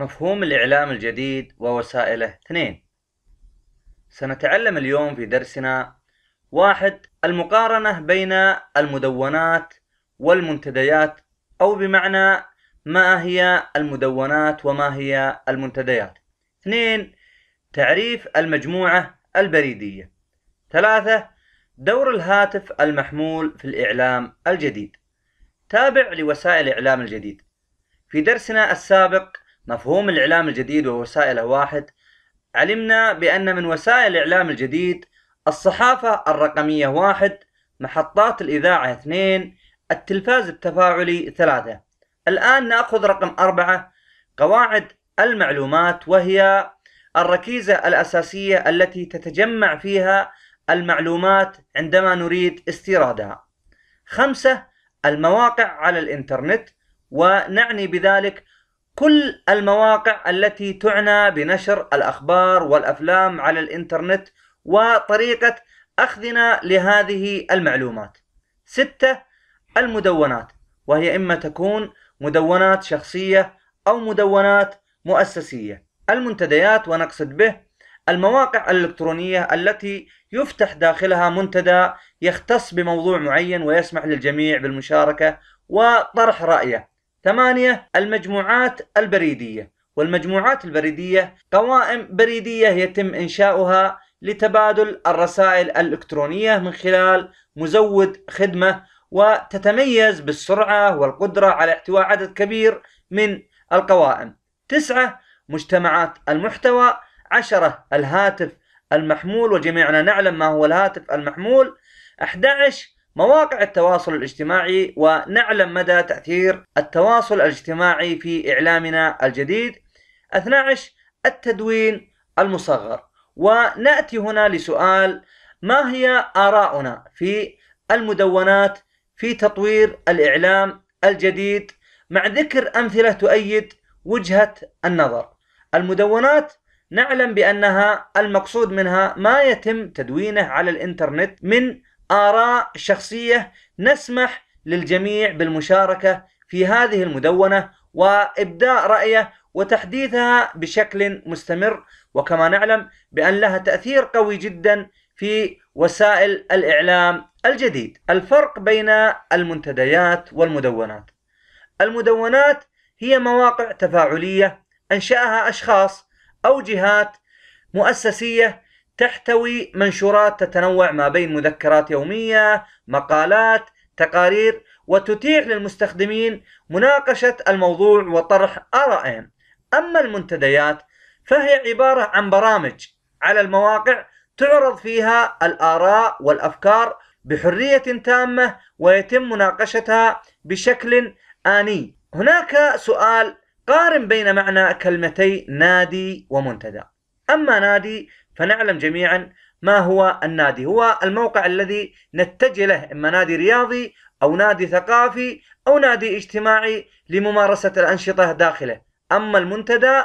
مفهوم الإعلام الجديد ووسائله اثنين سنتعلم اليوم في درسنا واحد المقارنة بين المدونات والمنتديات أو بمعنى ما هي المدونات وما هي المنتديات اثنين تعريف المجموعة البريدية ثلاثة دور الهاتف المحمول في الإعلام الجديد تابع لوسائل الإعلام الجديد في درسنا السابق مفهوم الإعلام الجديد ووسائله واحد علمنا بأن من وسائل الإعلام الجديد الصحافة الرقمية واحد محطات الإذاعة اثنين التلفاز التفاعلي ثلاثة الآن نأخذ رقم أربعة قواعد المعلومات وهي الركيزة الأساسية التي تتجمع فيها المعلومات عندما نريد استيرادها خمسة المواقع على الإنترنت ونعني بذلك كل المواقع التي تعنى بنشر الأخبار والأفلام على الإنترنت وطريقة أخذنا لهذه المعلومات ستة المدونات وهي إما تكون مدونات شخصية أو مدونات مؤسسية المنتديات ونقصد به المواقع الإلكترونية التي يفتح داخلها منتدى يختص بموضوع معين ويسمح للجميع بالمشاركة وطرح رأيه ثمانية المجموعات البريدية والمجموعات البريدية قوائم بريدية يتم إنشاؤها لتبادل الرسائل الإلكترونية من خلال مزود خدمة وتتميز بالسرعة والقدرة على احتواء عدد كبير من القوائم تسعة مجتمعات المحتوى عشرة الهاتف المحمول وجميعنا نعلم ما هو الهاتف المحمول 11 مواقع التواصل الاجتماعي ونعلم مدى تأثير التواصل الاجتماعي في إعلامنا الجديد 12 التدوين المصغر ونأتي هنا لسؤال ما هي آراؤنا في المدونات في تطوير الإعلام الجديد مع ذكر أمثلة تؤيد وجهة النظر المدونات نعلم بأنها المقصود منها ما يتم تدوينه على الإنترنت من آراء شخصية نسمح للجميع بالمشاركة في هذه المدونة وإبداء رأيه وتحديثها بشكل مستمر وكما نعلم بأن لها تأثير قوي جدا في وسائل الإعلام الجديد الفرق بين المنتديات والمدونات المدونات هي مواقع تفاعلية أنشأها أشخاص أو جهات مؤسسية تحتوي منشورات تتنوع ما بين مذكرات يومية، مقالات، تقارير، وتتيح للمستخدمين مناقشة الموضوع وطرح آرائهم. أما المنتديات فهي عبارة عن برامج على المواقع تعرض فيها الآراء والأفكار بحرية تامة ويتم مناقشتها بشكل آني. هناك سؤال قارن بين معنى كلمتي نادي ومنتدى. أما نادي فنعلم جميعا ما هو النادي هو الموقع الذي نتجه له إما نادي رياضي أو نادي ثقافي أو نادي اجتماعي لممارسة الأنشطة داخله أما المنتدى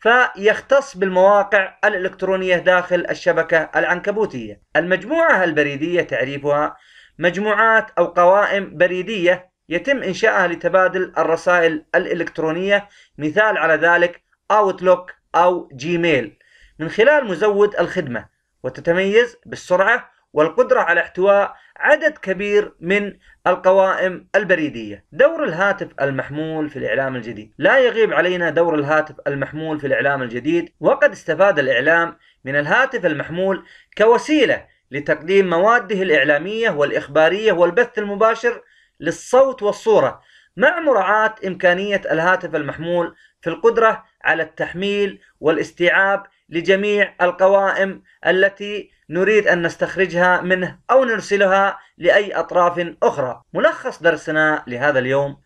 فيختص بالمواقع الإلكترونية داخل الشبكة العنكبوتية المجموعة البريدية تعريفها مجموعات أو قوائم بريدية يتم إنشائها لتبادل الرسائل الإلكترونية مثال على ذلك Outlook أو جيميل من خلال مزود الخدمة وتتميز بالسرعة والقدرة على احتواء عدد كبير من القوائم البريدية دور الهاتف المحمول في الإعلام الجديد لا يغيب علينا دور الهاتف المحمول في الإعلام الجديد وقد استفاد الإعلام من الهاتف المحمول كوسيلة لتقديم مواده الإعلامية والإخبارية والبث المباشر للصوت والصورة مع مراعاة إمكانية الهاتف المحمول في القدرة على التحميل والاستيعاب لجميع القوائم التي نريد أن نستخرجها منه أو نرسلها لأي أطراف أخرى ملخص درسنا لهذا اليوم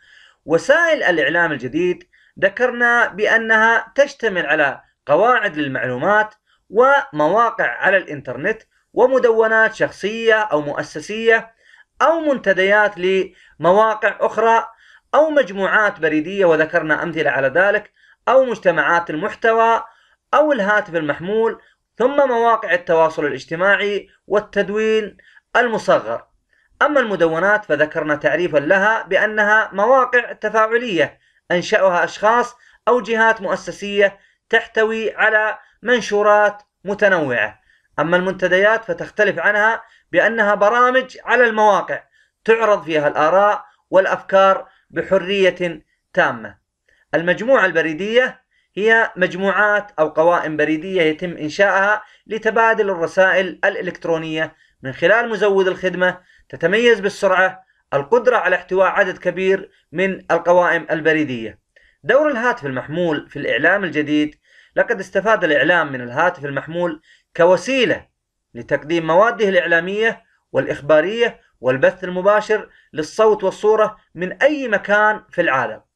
وسائل الإعلام الجديد ذكرنا بأنها تشتمل على قواعد للمعلومات ومواقع على الإنترنت ومدونات شخصية أو مؤسسية أو منتديات لمواقع أخرى أو مجموعات بريدية وذكرنا أمثلة على ذلك أو مجتمعات المحتوى أو الهاتف المحمول ثم مواقع التواصل الاجتماعي والتدوين المصغر أما المدونات فذكرنا تعريفا لها بأنها مواقع تفاعلية أنشأها أشخاص أو جهات مؤسسية تحتوي على منشورات متنوعة أما المنتديات فتختلف عنها بأنها برامج على المواقع تعرض فيها الآراء والأفكار بحرية تامة المجموعة البريدية هي مجموعات أو قوائم بريدية يتم إنشائها لتبادل الرسائل الإلكترونية من خلال مزود الخدمة تتميز بالسرعة القدرة على احتواء عدد كبير من القوائم البريدية دور الهاتف المحمول في الإعلام الجديد لقد استفاد الإعلام من الهاتف المحمول كوسيلة لتقديم مواده الإعلامية والإخبارية والبث المباشر للصوت والصورة من أي مكان في العالم